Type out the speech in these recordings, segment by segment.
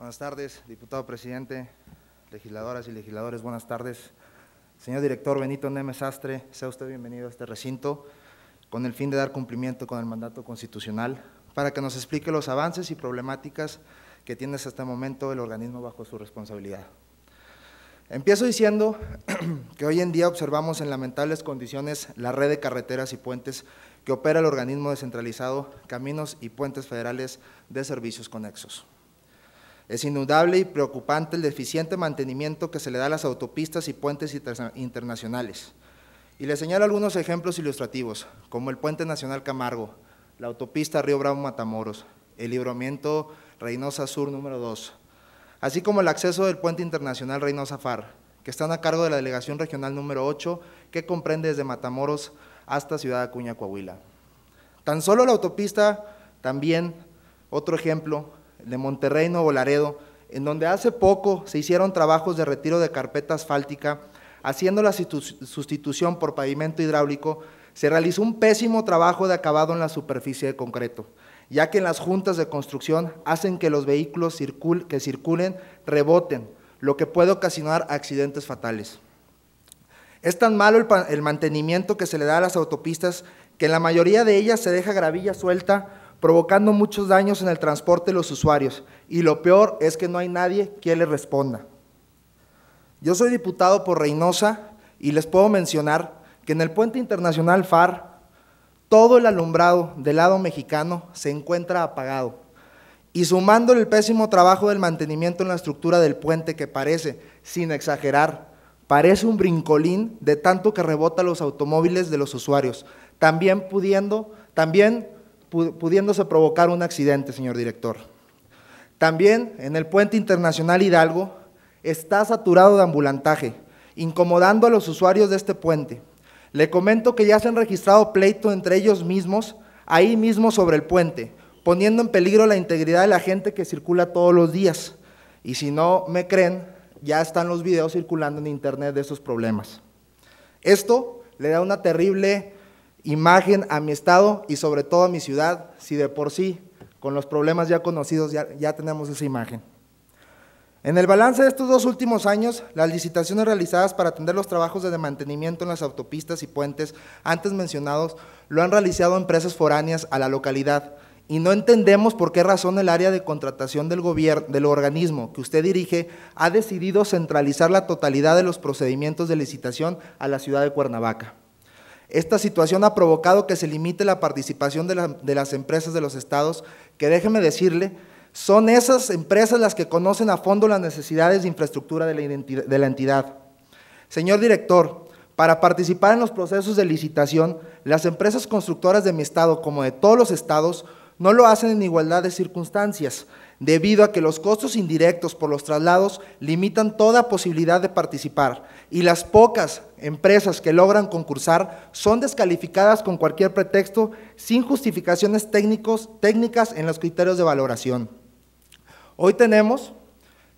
Buenas tardes, diputado presidente, legisladoras y legisladores, buenas tardes. Señor director Benito Nemesastre, sea usted bienvenido a este recinto con el fin de dar cumplimiento con el mandato constitucional para que nos explique los avances y problemáticas que tiene hasta este momento el organismo bajo su responsabilidad. Empiezo diciendo que hoy en día observamos en lamentables condiciones la red de carreteras y puentes que opera el organismo descentralizado Caminos y Puentes Federales de Servicios Conexos. Es indudable y preocupante el deficiente mantenimiento que se le da a las autopistas y puentes internacionales. Y le señalo algunos ejemplos ilustrativos, como el Puente Nacional Camargo, la autopista Río Bravo Matamoros, el libramiento Reynosa Sur número 2, así como el acceso del Puente Internacional Reynosa Far, que están a cargo de la Delegación Regional número 8, que comprende desde Matamoros hasta Ciudad Acuña, Coahuila. Tan solo la autopista, también otro ejemplo, de Monterrey, Nuevo Laredo, en donde hace poco se hicieron trabajos de retiro de carpeta asfáltica, haciendo la sustitución por pavimento hidráulico, se realizó un pésimo trabajo de acabado en la superficie de concreto, ya que en las juntas de construcción hacen que los vehículos que circulen reboten, lo que puede ocasionar accidentes fatales. Es tan malo el, el mantenimiento que se le da a las autopistas que en la mayoría de ellas se deja gravilla suelta provocando muchos daños en el transporte de los usuarios. Y lo peor es que no hay nadie que le responda. Yo soy diputado por Reynosa y les puedo mencionar que en el puente internacional FAR todo el alumbrado del lado mexicano se encuentra apagado. Y sumando el pésimo trabajo del mantenimiento en la estructura del puente que parece, sin exagerar, parece un brincolín de tanto que rebota los automóviles de los usuarios, también pudiendo, también pudiéndose provocar un accidente, señor director. También en el puente internacional Hidalgo está saturado de ambulantaje, incomodando a los usuarios de este puente. Le comento que ya se han registrado pleito entre ellos mismos, ahí mismo sobre el puente, poniendo en peligro la integridad de la gente que circula todos los días. Y si no me creen, ya están los videos circulando en internet de esos problemas. Esto le da una terrible imagen a mi estado y sobre todo a mi ciudad, si de por sí, con los problemas ya conocidos, ya, tenemos esa imagen. En el balance de estos dos últimos años, las licitaciones realizadas para atender los trabajos de mantenimiento en las autopistas y puentes antes mencionados lo han realizado empresas foráneas a la localidad y no entendemos por qué razón el área de contratación del del organismo que usted dirige ha decidido centralizar la totalidad de los procedimientos de licitación a la ciudad de Cuernavaca. Esta situación ha provocado que se limite la participación de, las empresas de los estados, que déjeme decirle, son esas empresas las que conocen a fondo las necesidades de infraestructura de la entidad. Señor director, para participar en los procesos de licitación, las empresas constructoras de mi estado, como de todos los estados, no lo hacen en igualdad de circunstancias debido a que los costos indirectos por los traslados limitan toda posibilidad de participar y las pocas empresas que logran concursar son descalificadas con cualquier pretexto sin justificaciones técnicos, técnicas en los criterios de valoración. Hoy tenemos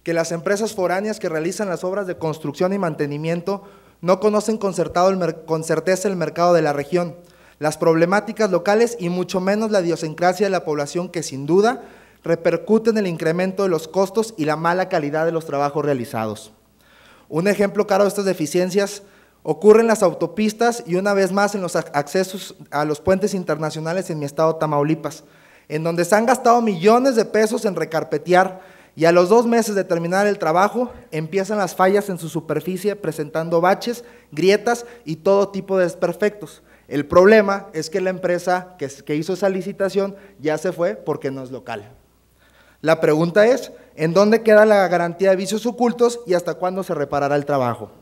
que las empresas foráneas que realizan las obras de construcción y mantenimiento no conocen concertado con certeza el mercado de la región, las problemáticas locales y mucho menos la idiosincrasia de la población que sin duda Repercuten en el incremento de los costos y la mala calidad de los trabajos realizados. Un ejemplo claro de estas deficiencias ocurre en las autopistas y una vez más en los accesos a los puentes internacionales en mi estado Tamaulipas, en donde se han gastado millones de pesos en recarpetear y a los dos meses de terminar el trabajo empiezan las fallas en su superficie presentando baches, grietas y todo tipo de desperfectos. El problema es que la empresa que, hizo esa licitación ya se fue porque no es local. La pregunta es, ¿en dónde queda la garantía de vicios ocultos y hasta cuándo se reparará el trabajo?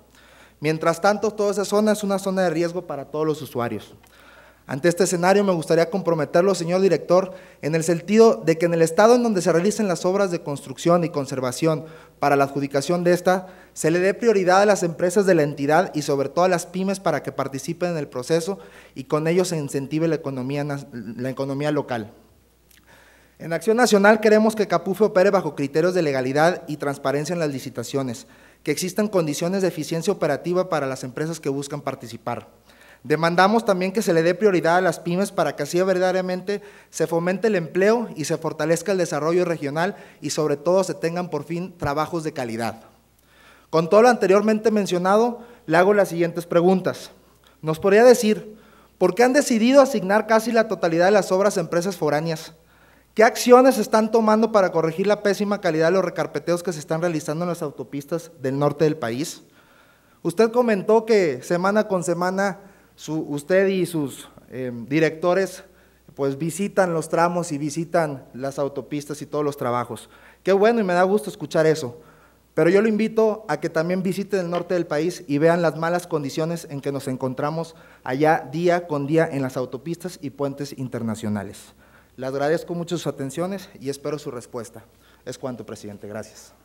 Mientras tanto, toda esa zona es una zona de riesgo para todos los usuarios. Ante este escenario me gustaría comprometerlo, señor director, en el sentido de que en el estado en donde se realicen las obras de construcción y conservación para la adjudicación de esta, se le dé prioridad a las empresas de la entidad y sobre todo a las pymes para que participen en el proceso y con ello se incentive economía, la economía local. En Acción Nacional queremos que Capufe opere bajo criterios de legalidad y transparencia en las licitaciones, que existan condiciones de eficiencia operativa para las empresas que buscan participar. Demandamos también que se le dé prioridad a las pymes para que así verdaderamente se fomente el empleo y se fortalezca el desarrollo regional y sobre todo se tengan por fin trabajos de calidad. Con todo lo anteriormente mencionado, le hago las siguientes preguntas. ¿Nos podría decir por qué han decidido asignar casi la totalidad de las obras a empresas foráneas? ¿Qué acciones se están tomando para corregir la pésima calidad de los recarpeteos que se están realizando en las autopistas del norte del país? Usted comentó que semana con semana usted y sus em, directores pues visitan los tramos y visitan las autopistas y todos los trabajos. Qué bueno y me da gusto escuchar eso. Pero yo lo invito a que también visiten el norte del país y vean las malas condiciones en que nos encontramos allá día con día en las autopistas y puentes internacionales. Le agradezco mucho sus atenciones y espero su respuesta. Es cuanto, presidente. Gracias.